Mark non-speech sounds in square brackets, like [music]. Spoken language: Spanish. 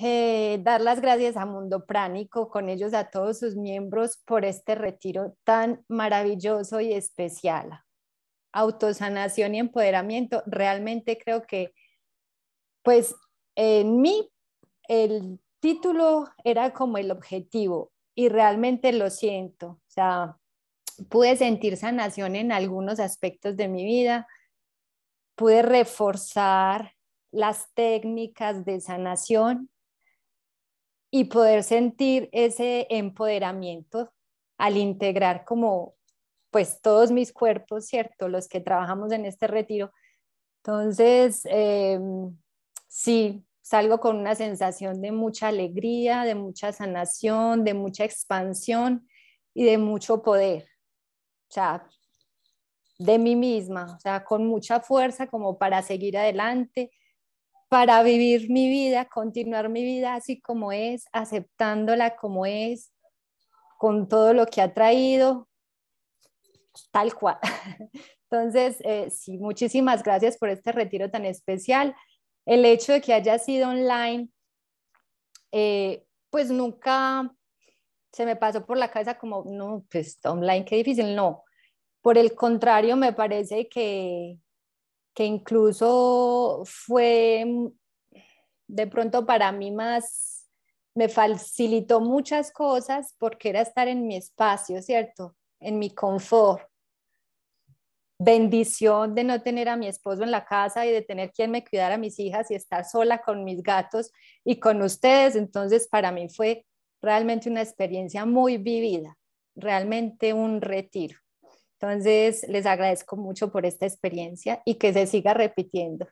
Eh, dar las gracias a Mundo Pránico, con ellos a todos sus miembros, por este retiro tan maravilloso y especial. Autosanación y empoderamiento, realmente creo que, pues en mí, el título era como el objetivo y realmente lo siento. O sea, pude sentir sanación en algunos aspectos de mi vida, pude reforzar las técnicas de sanación y poder sentir ese empoderamiento al integrar como pues todos mis cuerpos, ¿cierto? Los que trabajamos en este retiro. Entonces, em, sí, salgo con una sensación de mucha alegría, de mucha sanación, de mucha expansión y de mucho poder. O sea, de mí misma, o sea, con mucha fuerza como para seguir adelante, para vivir mi vida, continuar mi vida así como es, aceptándola como es, con todo lo que ha traído, tal cual. [laughs] Entonces, eh, sí, muchísimas gracias por este retiro tan especial. El hecho de que haya sido online, eh, pues nunca se me pasó por la cabeza como, no, pues online, qué difícil, no. Por el contrario, me parece que que incluso fue mm, de pronto para mí más, me facilitó muchas cosas porque era estar en mi espacio, ¿cierto? En mi confort. Bendición de no tener a mi esposo en la casa y de tener quien me cuidara a mis hijas y estar sola con mis gatos y con ustedes. Entonces, para mí fue realmente una experiencia muy vivida, realmente un retiro. Entonces, les agradezco mucho por esta experiencia y que se siga repitiendo.